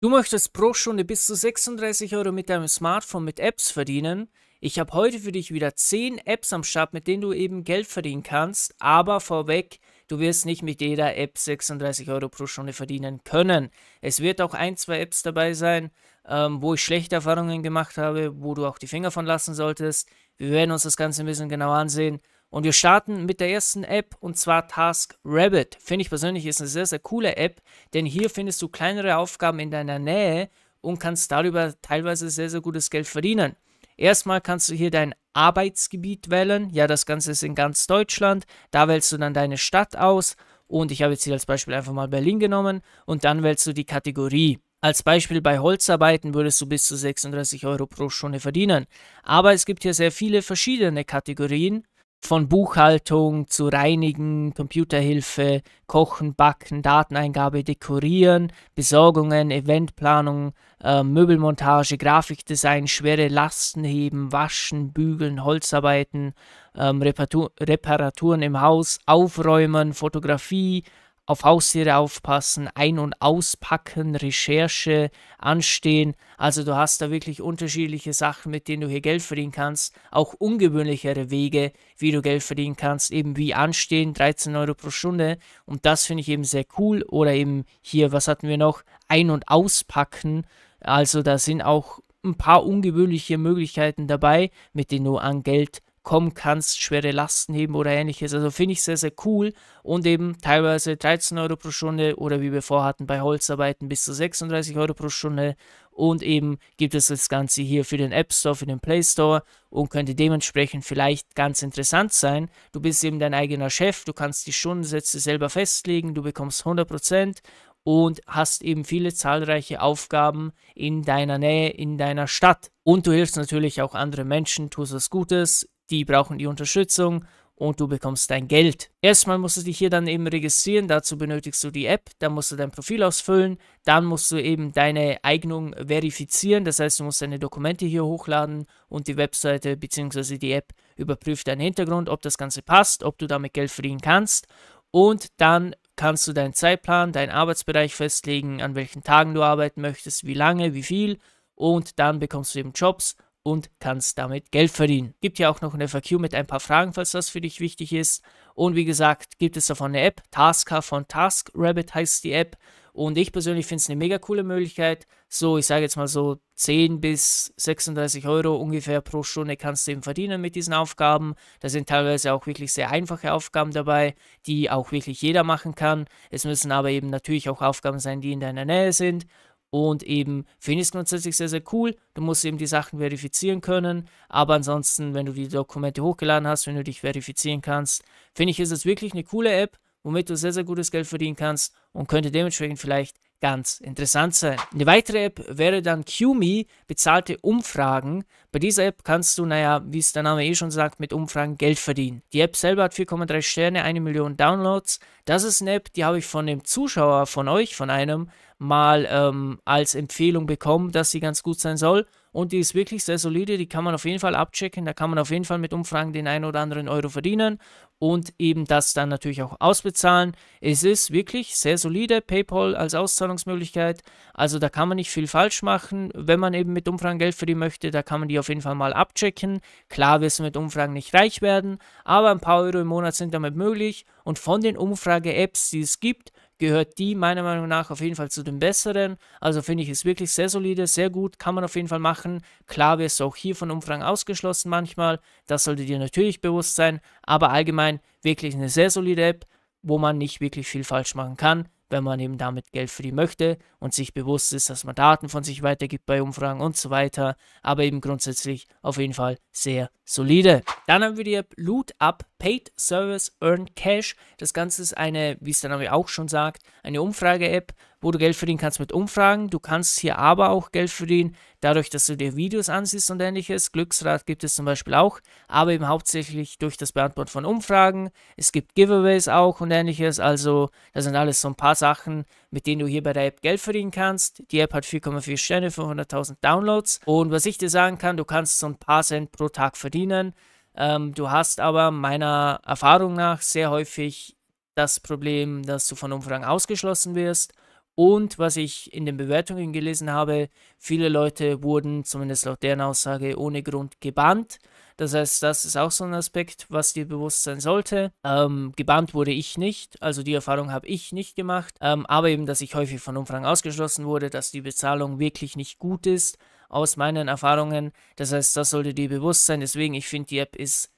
Du möchtest pro Stunde bis zu 36 Euro mit deinem Smartphone mit Apps verdienen? Ich habe heute für dich wieder 10 Apps am Start, mit denen du eben Geld verdienen kannst, aber vorweg, du wirst nicht mit jeder App 36 Euro pro Stunde verdienen können. Es wird auch ein, zwei Apps dabei sein, ähm, wo ich schlechte Erfahrungen gemacht habe, wo du auch die Finger von lassen solltest. Wir werden uns das Ganze ein bisschen genauer ansehen und wir starten mit der ersten App und zwar TaskRabbit. Finde ich persönlich ist eine sehr, sehr coole App, denn hier findest du kleinere Aufgaben in deiner Nähe und kannst darüber teilweise sehr, sehr gutes Geld verdienen. Erstmal kannst du hier dein Arbeitsgebiet wählen. Ja, das Ganze ist in ganz Deutschland. Da wählst du dann deine Stadt aus. Und ich habe jetzt hier als Beispiel einfach mal Berlin genommen. Und dann wählst du die Kategorie. Als Beispiel bei Holzarbeiten würdest du bis zu 36 Euro pro Stunde verdienen. Aber es gibt hier sehr viele verschiedene Kategorien von Buchhaltung zu Reinigen, Computerhilfe, Kochen, Backen, Dateneingabe, Dekorieren, Besorgungen, Eventplanung, äh, Möbelmontage, Grafikdesign, schwere Lasten heben, Waschen, Bügeln, Holzarbeiten, ähm, Reparatur Reparaturen im Haus, Aufräumen, Fotografie, auf Haustiere aufpassen, ein- und auspacken, Recherche anstehen. Also du hast da wirklich unterschiedliche Sachen, mit denen du hier Geld verdienen kannst. Auch ungewöhnlichere Wege, wie du Geld verdienen kannst, eben wie anstehen, 13 Euro pro Stunde. Und das finde ich eben sehr cool. Oder eben hier, was hatten wir noch? Ein- und auspacken. Also da sind auch ein paar ungewöhnliche Möglichkeiten dabei, mit denen du an Geld verdienst kommen kannst, schwere Lasten heben oder ähnliches. Also finde ich sehr, sehr cool und eben teilweise 13 Euro pro Stunde oder wie wir vorhatten bei Holzarbeiten bis zu 36 Euro pro Stunde und eben gibt es das Ganze hier für den App Store, für den Play Store und könnte dementsprechend vielleicht ganz interessant sein. Du bist eben dein eigener Chef, du kannst die Stundensätze selber festlegen, du bekommst 100% und hast eben viele zahlreiche Aufgaben in deiner Nähe, in deiner Stadt. Und du hilfst natürlich auch anderen Menschen, tust was Gutes, die brauchen die Unterstützung und du bekommst dein Geld. Erstmal musst du dich hier dann eben registrieren, dazu benötigst du die App, dann musst du dein Profil ausfüllen, dann musst du eben deine Eignung verifizieren, das heißt du musst deine Dokumente hier hochladen und die Webseite bzw. die App überprüft deinen Hintergrund, ob das Ganze passt, ob du damit Geld verdienen kannst und dann kannst du deinen Zeitplan, deinen Arbeitsbereich festlegen, an welchen Tagen du arbeiten möchtest, wie lange, wie viel und dann bekommst du eben Jobs und kannst damit Geld verdienen. Gibt ja auch noch ein FAQ mit ein paar Fragen, falls das für dich wichtig ist. Und wie gesagt, gibt es davon eine App, Tasker von TaskRabbit heißt die App. Und ich persönlich finde es eine mega coole Möglichkeit. So, ich sage jetzt mal so 10 bis 36 Euro ungefähr pro Stunde kannst du eben verdienen mit diesen Aufgaben. Da sind teilweise auch wirklich sehr einfache Aufgaben dabei, die auch wirklich jeder machen kann. Es müssen aber eben natürlich auch Aufgaben sein, die in deiner Nähe sind. Und eben, finde ich es grundsätzlich sehr, sehr cool. Du musst eben die Sachen verifizieren können. Aber ansonsten, wenn du die Dokumente hochgeladen hast, wenn du dich verifizieren kannst, finde ich, ist es wirklich eine coole App, womit du sehr, sehr gutes Geld verdienen kannst und könnte dementsprechend vielleicht ganz interessant sein. Eine weitere App wäre dann QMe, bezahlte Umfragen. Bei dieser App kannst du, naja, wie es der Name eh schon sagt, mit Umfragen Geld verdienen. Die App selber hat 4,3 Sterne, eine Million Downloads. Das ist eine App, die habe ich von dem Zuschauer von euch, von einem, mal ähm, als Empfehlung bekommen, dass sie ganz gut sein soll. Und die ist wirklich sehr solide, die kann man auf jeden Fall abchecken, da kann man auf jeden Fall mit Umfragen den einen oder anderen Euro verdienen und eben das dann natürlich auch ausbezahlen. Es ist wirklich sehr solide, PayPal als Auszahlungsmöglichkeit. Also da kann man nicht viel falsch machen. Wenn man eben mit Umfragen Geld verdienen möchte, da kann man die auf jeden Fall mal abchecken. Klar wirst du mit Umfragen nicht reich werden, aber ein paar Euro im Monat sind damit möglich. Und von den Umfrage-Apps, die es gibt, gehört die meiner Meinung nach auf jeden Fall zu den besseren. Also finde ich es wirklich sehr solide, sehr gut, kann man auf jeden Fall machen. Klar wirst du auch hier von Umfragen ausgeschlossen manchmal, das sollte dir natürlich bewusst sein, aber allgemein wirklich eine sehr solide App, wo man nicht wirklich viel falsch machen kann, wenn man eben damit Geld für die möchte und sich bewusst ist, dass man Daten von sich weitergibt bei Umfragen und so weiter, aber eben grundsätzlich auf jeden Fall sehr solide. Dann haben wir die App Loot Up Paid Service Earn Cash. Das Ganze ist eine, wie es der Name auch schon sagt, eine Umfrage-App, wo du Geld verdienen kannst mit Umfragen. Du kannst hier aber auch Geld verdienen, dadurch, dass du dir Videos ansiehst und ähnliches. Glücksrad gibt es zum Beispiel auch, aber eben hauptsächlich durch das Beantworten von Umfragen. Es gibt Giveaways auch und ähnliches. Also, das sind alles so ein paar Sachen, mit denen du hier bei der App Geld verdienen kannst. Die App hat 4,4 Sterne, 500.000 Downloads. Und was ich dir sagen kann, du kannst so ein paar Cent pro Tag verdienen. Ähm, du hast aber meiner Erfahrung nach sehr häufig das Problem, dass du von Umfragen ausgeschlossen wirst und was ich in den Bewertungen gelesen habe, viele Leute wurden, zumindest laut deren Aussage, ohne Grund gebannt. Das heißt, das ist auch so ein Aspekt, was dir bewusst sein sollte. Ähm, gebannt wurde ich nicht, also die Erfahrung habe ich nicht gemacht. Ähm, aber eben, dass ich häufig von Umfragen ausgeschlossen wurde, dass die Bezahlung wirklich nicht gut ist, aus meinen Erfahrungen. Das heißt, das sollte dir bewusst sein. Deswegen, ich finde, die App ist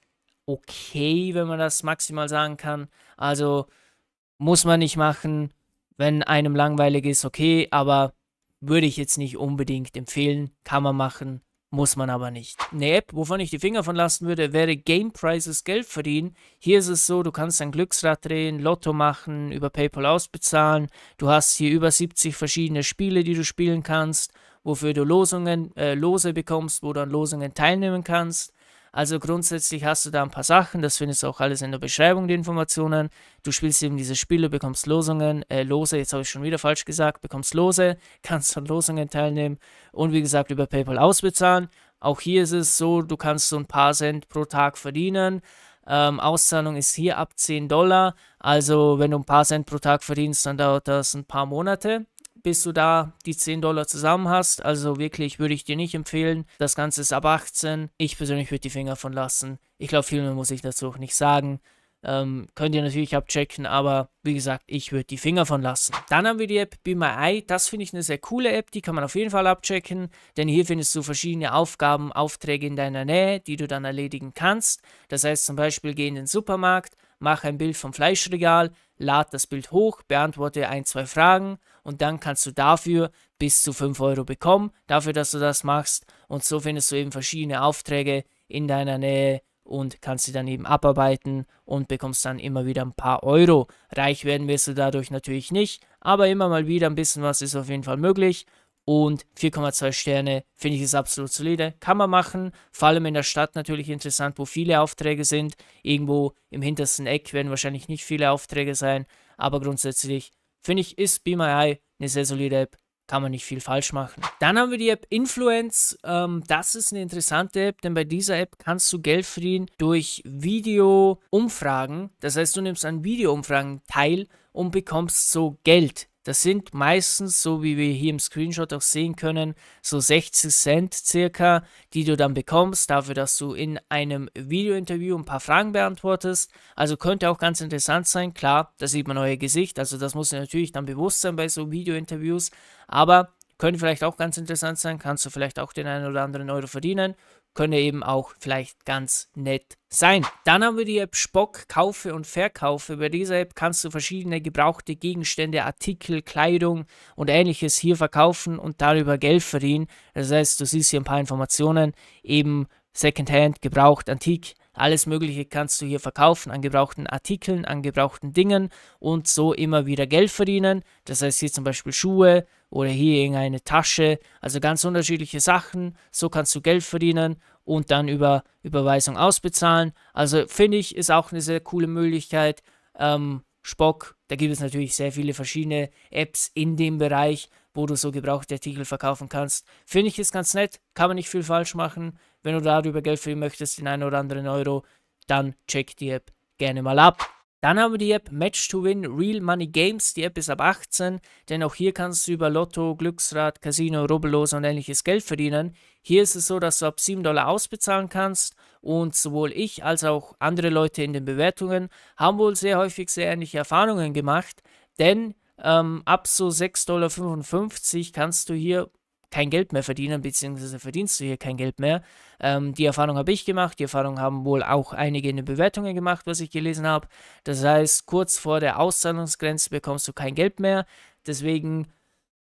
okay, wenn man das maximal sagen kann. Also muss man nicht machen wenn einem langweilig ist, okay, aber würde ich jetzt nicht unbedingt empfehlen. Kann man machen, muss man aber nicht. Eine App, wovon ich die Finger von lassen würde, wäre Game Prices Geld verdienen. Hier ist es so, du kannst ein Glücksrad drehen, Lotto machen, über PayPal ausbezahlen. Du hast hier über 70 verschiedene Spiele, die du spielen kannst, wofür du Losungen, äh, Lose bekommst, wo du an Losungen teilnehmen kannst. Also grundsätzlich hast du da ein paar Sachen, das findest du auch alles in der Beschreibung, die Informationen. Du spielst eben diese Spiele, bekommst Losungen, äh, Lose, jetzt habe ich schon wieder falsch gesagt, bekommst Lose, kannst an Losungen teilnehmen und wie gesagt über PayPal ausbezahlen. Auch hier ist es so, du kannst so ein paar Cent pro Tag verdienen. Ähm, Auszahlung ist hier ab 10 Dollar. Also wenn du ein paar Cent pro Tag verdienst, dann dauert das ein paar Monate bis du da die 10 Dollar zusammen hast. Also wirklich würde ich dir nicht empfehlen. Das Ganze ist ab 18. Ich persönlich würde die Finger von lassen. Ich glaube, viel mehr muss ich dazu auch nicht sagen. Ähm, könnt ihr natürlich abchecken, aber wie gesagt, ich würde die Finger von lassen. Dann haben wir die App Be My Eye. Das finde ich eine sehr coole App, die kann man auf jeden Fall abchecken, denn hier findest du verschiedene Aufgaben, Aufträge in deiner Nähe, die du dann erledigen kannst. Das heißt zum Beispiel, geh in den Supermarkt, mache ein Bild vom Fleischregal, lad das Bild hoch, beantworte ein, zwei Fragen und dann kannst du dafür bis zu 5 Euro bekommen, dafür, dass du das machst. Und so findest du eben verschiedene Aufträge in deiner Nähe und kannst sie dann eben abarbeiten und bekommst dann immer wieder ein paar Euro. Reich werden wirst du dadurch natürlich nicht, aber immer mal wieder ein bisschen was ist auf jeden Fall möglich und 4,2 Sterne finde ich ist absolut solide. Kann man machen, vor allem in der Stadt natürlich interessant, wo viele Aufträge sind. Irgendwo im hintersten Eck werden wahrscheinlich nicht viele Aufträge sein, aber grundsätzlich finde ich, ist Be My Eye eine sehr solide App. Kann man nicht viel falsch machen. Dann haben wir die App Influence. Ähm, das ist eine interessante App, denn bei dieser App kannst du Geld verdienen durch Video-Umfragen. Das heißt, du nimmst an Video-Umfragen teil und bekommst so Geld das sind meistens, so wie wir hier im Screenshot auch sehen können, so 60 Cent circa, die du dann bekommst, dafür, dass du in einem Videointerview ein paar Fragen beantwortest. Also könnte auch ganz interessant sein. Klar, da sieht man euer Gesicht, also das muss natürlich dann bewusst sein bei so Videointerviews. Aber könnte vielleicht auch ganz interessant sein, kannst du vielleicht auch den einen oder anderen Euro verdienen. Könnte eben auch vielleicht ganz nett sein. Dann haben wir die App Spock Kaufe und Verkaufe. Bei dieser App kannst du verschiedene gebrauchte Gegenstände, Artikel, Kleidung und ähnliches hier verkaufen und darüber Geld verdienen. Das heißt, du siehst hier ein paar Informationen, eben Secondhand, gebraucht, antik, alles Mögliche kannst du hier verkaufen an gebrauchten Artikeln, an gebrauchten Dingen und so immer wieder Geld verdienen. Das heißt hier zum Beispiel Schuhe oder hier irgendeine Tasche. Also ganz unterschiedliche Sachen. So kannst du Geld verdienen und dann über Überweisung ausbezahlen. Also finde ich, ist auch eine sehr coole Möglichkeit. Ähm, Spock, da gibt es natürlich sehr viele verschiedene Apps in dem Bereich, wo du so gebrauchte Artikel verkaufen kannst. Finde ich ist ganz nett, kann man nicht viel falsch machen. Wenn du darüber Geld verdienen möchtest, den einen oder anderen Euro, dann check die App gerne mal ab. Dann haben wir die App Match to Win Real Money Games. Die App ist ab 18, denn auch hier kannst du über Lotto, Glücksrad, Casino, Rubbellose und ähnliches Geld verdienen. Hier ist es so, dass du ab 7 Dollar ausbezahlen kannst und sowohl ich als auch andere Leute in den Bewertungen haben wohl sehr häufig sehr ähnliche Erfahrungen gemacht, denn ähm, ab so 6,55 Dollar kannst du hier kein Geld mehr verdienen, beziehungsweise verdienst du hier kein Geld mehr. Ähm, die Erfahrung habe ich gemacht, die Erfahrung haben wohl auch einige in den Bewertungen gemacht, was ich gelesen habe. Das heißt, kurz vor der Auszahlungsgrenze bekommst du kein Geld mehr. Deswegen,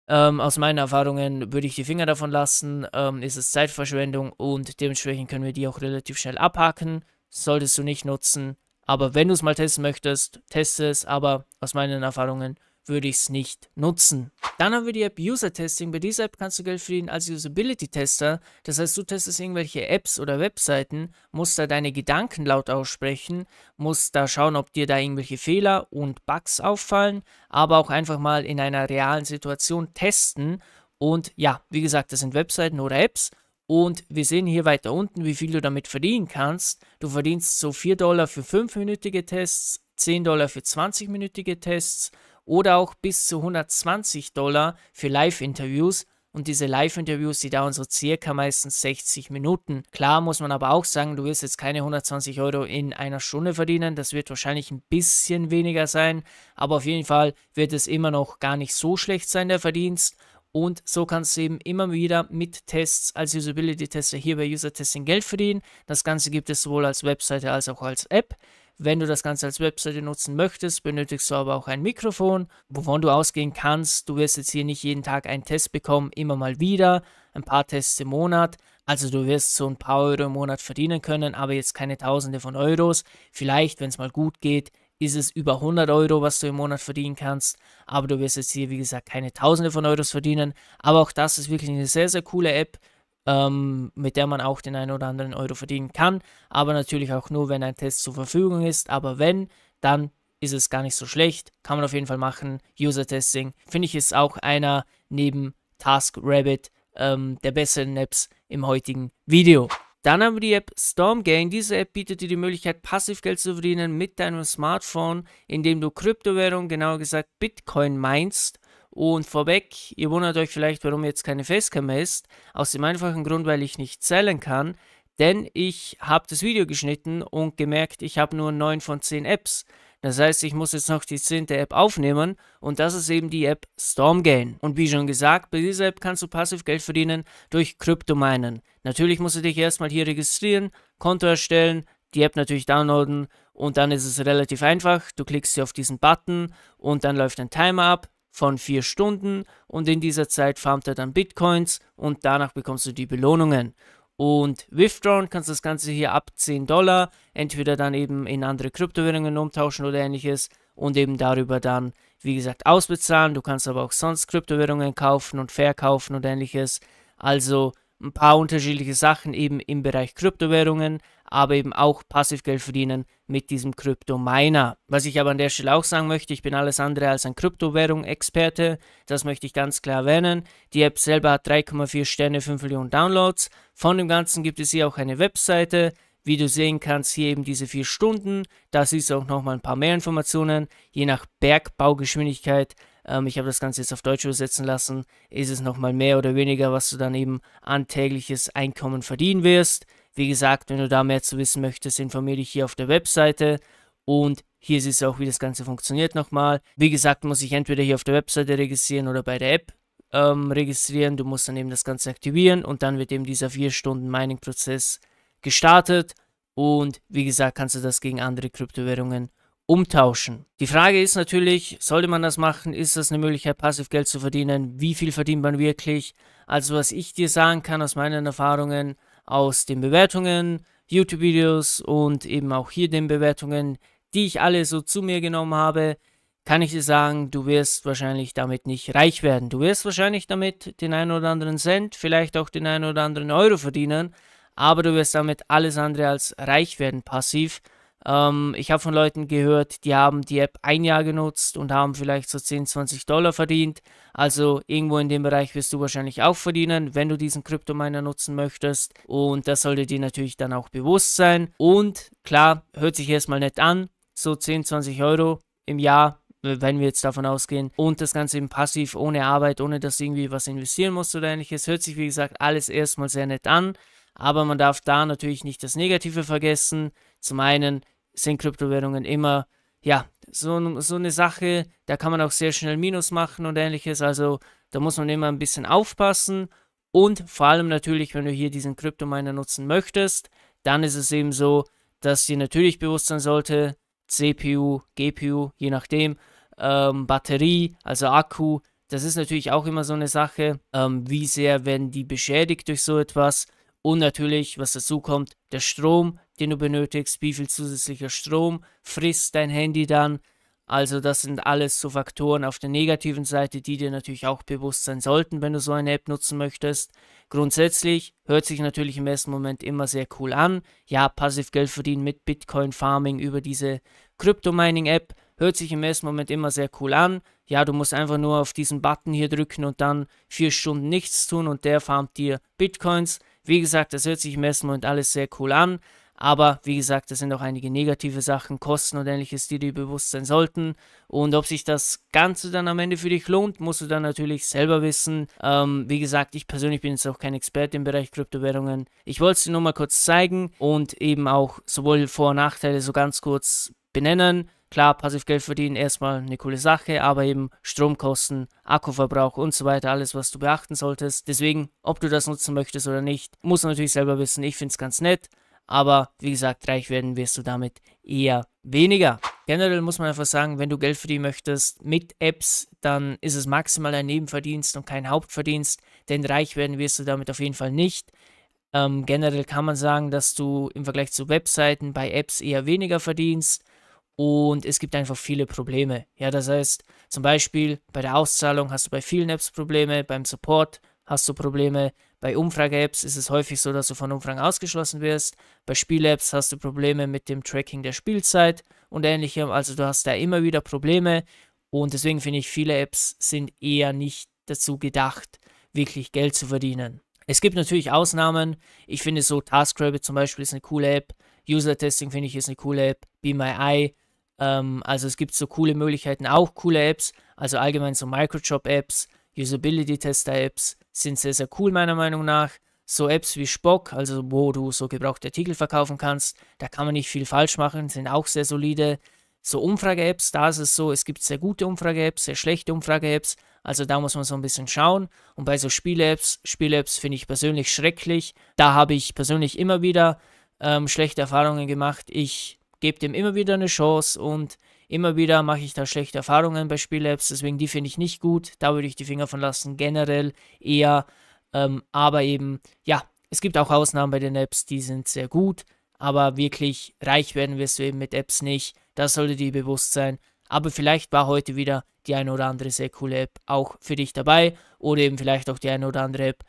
ähm, aus meinen Erfahrungen, würde ich die Finger davon lassen, ähm, ist es Zeitverschwendung und dementsprechend können wir die auch relativ schnell abhaken. Solltest du nicht nutzen. Aber wenn du es mal testen möchtest, teste es, aber aus meinen Erfahrungen würde ich es nicht nutzen. Dann haben wir die App User Testing. Bei dieser App kannst du Geld verdienen als Usability Tester. Das heißt, du testest irgendwelche Apps oder Webseiten, musst da deine Gedanken laut aussprechen, musst da schauen, ob dir da irgendwelche Fehler und Bugs auffallen, aber auch einfach mal in einer realen Situation testen. Und ja, wie gesagt, das sind Webseiten oder Apps. Und wir sehen hier weiter unten, wie viel du damit verdienen kannst. Du verdienst so 4 Dollar für 5-minütige Tests, 10 Dollar für 20-minütige Tests oder auch bis zu 120 Dollar für Live-Interviews. Und diese Live-Interviews, die dauern so circa meistens 60 Minuten. Klar muss man aber auch sagen, du wirst jetzt keine 120 Euro in einer Stunde verdienen. Das wird wahrscheinlich ein bisschen weniger sein. Aber auf jeden Fall wird es immer noch gar nicht so schlecht sein, der Verdienst. Und so kannst du eben immer wieder mit Tests als Usability-Tester hier bei User Testing Geld verdienen. Das Ganze gibt es sowohl als Webseite als auch als App. Wenn du das Ganze als Webseite nutzen möchtest, benötigst du aber auch ein Mikrofon, wovon du ausgehen kannst. Du wirst jetzt hier nicht jeden Tag einen Test bekommen, immer mal wieder, ein paar Tests im Monat. Also du wirst so ein paar Euro im Monat verdienen können, aber jetzt keine Tausende von Euros. Vielleicht, wenn es mal gut geht, ist es über 100 Euro, was du im Monat verdienen kannst. Aber du wirst jetzt hier, wie gesagt, keine Tausende von Euros verdienen. Aber auch das ist wirklich eine sehr, sehr coole App ähm, mit der man auch den einen oder anderen Euro verdienen kann. Aber natürlich auch nur, wenn ein Test zur Verfügung ist. Aber wenn, dann ist es gar nicht so schlecht. Kann man auf jeden Fall machen. User-Testing finde ich ist auch einer neben TaskRabbit ähm, der besseren Apps im heutigen Video. Dann haben wir die App StormGain. Diese App bietet dir die Möglichkeit, Passivgeld zu verdienen mit deinem Smartphone, indem du Kryptowährung, genauer gesagt Bitcoin meinst und vorweg, ihr wundert euch vielleicht, warum jetzt keine Facecam ist. Aus dem einfachen Grund, weil ich nicht zählen kann. Denn ich habe das Video geschnitten und gemerkt, ich habe nur 9 von 10 Apps. Das heißt, ich muss jetzt noch die 10. App aufnehmen und das ist eben die App Stormgain. Und wie schon gesagt, bei dieser App kannst du passiv Geld verdienen durch Kryptominen. Natürlich musst du dich erstmal hier registrieren, Konto erstellen, die App natürlich downloaden und dann ist es relativ einfach. Du klickst hier auf diesen Button und dann läuft ein Timer ab von vier Stunden und in dieser Zeit farmt er dann Bitcoins und danach bekommst du die Belohnungen. Und Withdrawn kannst das Ganze hier ab 10 Dollar entweder dann eben in andere Kryptowährungen umtauschen oder ähnliches und eben darüber dann, wie gesagt, ausbezahlen. Du kannst aber auch sonst Kryptowährungen kaufen und verkaufen und ähnliches. Also ein paar unterschiedliche Sachen eben im Bereich Kryptowährungen, aber eben auch Passivgeld verdienen mit diesem Kryptominer. Was ich aber an der Stelle auch sagen möchte, ich bin alles andere als ein Kryptowährung-Experte, das möchte ich ganz klar erwähnen. Die App selber hat 3,4 Sterne, 5 Millionen Downloads. Von dem Ganzen gibt es hier auch eine Webseite, wie du sehen kannst, hier eben diese vier Stunden. Da siehst du auch nochmal ein paar mehr Informationen, je nach Bergbaugeschwindigkeit ähm, ich habe das Ganze jetzt auf Deutsch übersetzen lassen. Ist es nochmal mehr oder weniger, was du dann eben an tägliches Einkommen verdienen wirst? Wie gesagt, wenn du da mehr zu wissen möchtest, informiere dich hier auf der Webseite. Und hier siehst du auch, wie das Ganze funktioniert nochmal. Wie gesagt, muss ich entweder hier auf der Webseite registrieren oder bei der App ähm, registrieren. Du musst dann eben das Ganze aktivieren und dann wird eben dieser 4-Stunden-Mining-Prozess gestartet. Und wie gesagt, kannst du das gegen andere Kryptowährungen umtauschen. Die Frage ist natürlich, sollte man das machen? Ist das eine Möglichkeit, passiv Geld zu verdienen? Wie viel verdient man wirklich? Also was ich dir sagen kann aus meinen Erfahrungen, aus den Bewertungen, YouTube-Videos und eben auch hier den Bewertungen, die ich alle so zu mir genommen habe, kann ich dir sagen, du wirst wahrscheinlich damit nicht reich werden. Du wirst wahrscheinlich damit den einen oder anderen Cent, vielleicht auch den einen oder anderen Euro verdienen, aber du wirst damit alles andere als reich werden passiv. Ähm, ich habe von Leuten gehört, die haben die App ein Jahr genutzt und haben vielleicht so 10, 20 Dollar verdient. Also irgendwo in dem Bereich wirst du wahrscheinlich auch verdienen, wenn du diesen Kryptominer nutzen möchtest. Und das sollte dir natürlich dann auch bewusst sein. Und klar, hört sich erstmal nett an, so 10, 20 Euro im Jahr äh, wenn wir jetzt davon ausgehen, und das Ganze eben passiv, ohne Arbeit, ohne dass du irgendwie was investieren musst oder ähnliches. Hört sich, wie gesagt, alles erstmal sehr nett an, aber man darf da natürlich nicht das Negative vergessen. Zum einen, sind Kryptowährungen immer, ja, so, so eine Sache, da kann man auch sehr schnell Minus machen und ähnliches. Also da muss man immer ein bisschen aufpassen. Und vor allem natürlich, wenn du hier diesen Kryptominer nutzen möchtest, dann ist es eben so, dass dir natürlich bewusst sein sollte, CPU, GPU, je nachdem, ähm, Batterie, also Akku, das ist natürlich auch immer so eine Sache, ähm, wie sehr werden die beschädigt durch so etwas. Und natürlich, was dazu kommt, der Strom, den du benötigst, wie viel zusätzlicher Strom frisst dein Handy dann. Also das sind alles so Faktoren auf der negativen Seite, die dir natürlich auch bewusst sein sollten, wenn du so eine App nutzen möchtest. Grundsätzlich hört sich natürlich im ersten Moment immer sehr cool an. Ja, passiv Geld verdienen mit Bitcoin Farming über diese Crypto Mining App hört sich im ersten Moment immer sehr cool an. Ja, du musst einfach nur auf diesen Button hier drücken und dann vier Stunden nichts tun und der farmt dir Bitcoins. Wie gesagt, das hört sich im ersten Moment alles sehr cool an. Aber wie gesagt, es sind auch einige negative Sachen, Kosten und ähnliches, die dir bewusst sein sollten. Und ob sich das Ganze dann am Ende für dich lohnt, musst du dann natürlich selber wissen. Ähm, wie gesagt, ich persönlich bin jetzt auch kein Experte im Bereich Kryptowährungen. Ich wollte es dir nur mal kurz zeigen und eben auch sowohl Vor- und Nachteile so ganz kurz benennen. Klar, passiv Geld verdienen erstmal eine coole Sache, aber eben Stromkosten, Akkuverbrauch und so weiter, alles, was du beachten solltest. Deswegen, ob du das nutzen möchtest oder nicht, musst du natürlich selber wissen. Ich finde es ganz nett, aber wie gesagt, reich werden wirst du damit eher weniger. Generell muss man einfach sagen, wenn du Geld verdienen möchtest mit Apps, dann ist es maximal ein Nebenverdienst und kein Hauptverdienst, denn reich werden wirst du damit auf jeden Fall nicht. Ähm, generell kann man sagen, dass du im Vergleich zu Webseiten bei Apps eher weniger verdienst und es gibt einfach viele Probleme. Ja, das heißt, zum Beispiel bei der Auszahlung hast du bei vielen Apps Probleme, beim Support hast du Probleme, bei Umfrage-Apps ist es häufig so, dass du von Umfragen ausgeschlossen wirst. Bei Spiel-Apps hast du Probleme mit dem Tracking der Spielzeit und ähnlichem. Also du hast da immer wieder Probleme. Und deswegen finde ich, viele Apps sind eher nicht dazu gedacht, wirklich Geld zu verdienen. Es gibt natürlich Ausnahmen. Ich finde so TaskRabbit zum Beispiel ist eine coole App. User Testing finde ich ist eine coole App. Be My Eye. Ähm, also es gibt so coole Möglichkeiten, auch coole Apps. Also allgemein so Microjob-Apps Usability-Tester-Apps sind sehr, sehr cool meiner Meinung nach. So Apps wie Spock, also wo du so gebrauchte Artikel verkaufen kannst, da kann man nicht viel falsch machen, sind auch sehr solide. So Umfrage-Apps, da ist es so, es gibt sehr gute Umfrage-Apps, sehr schlechte Umfrage-Apps, also da muss man so ein bisschen schauen. Und bei so Spiele-Apps, Spiele-Apps finde ich persönlich schrecklich. Da habe ich persönlich immer wieder ähm, schlechte Erfahrungen gemacht. Ich gebe dem immer wieder eine Chance und Immer wieder mache ich da schlechte Erfahrungen bei Spielapps, deswegen die finde ich nicht gut. Da würde ich die Finger von lassen, generell eher. Ähm, aber eben, ja, es gibt auch Ausnahmen bei den Apps, die sind sehr gut, aber wirklich reich werden wirst du eben mit Apps nicht. Das sollte dir bewusst sein. Aber vielleicht war heute wieder die eine oder andere sehr coole App auch für dich dabei oder eben vielleicht auch die eine oder andere App,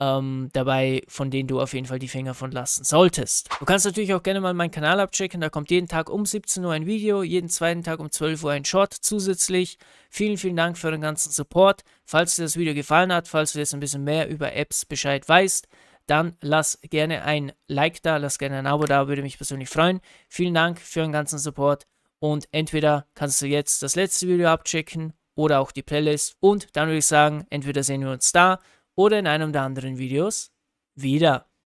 ähm, dabei, von denen du auf jeden Fall die Finger von lassen solltest. Du kannst natürlich auch gerne mal meinen Kanal abchecken, da kommt jeden Tag um 17 Uhr ein Video, jeden zweiten Tag um 12 Uhr ein Short zusätzlich. Vielen, vielen Dank für den ganzen Support. Falls dir das Video gefallen hat, falls du jetzt ein bisschen mehr über Apps Bescheid weißt, dann lass gerne ein Like da, lass gerne ein Abo da, würde mich persönlich freuen. Vielen Dank für den ganzen Support und entweder kannst du jetzt das letzte Video abchecken oder auch die Playlist und dann würde ich sagen, entweder sehen wir uns da oder in einem der anderen Videos wieder.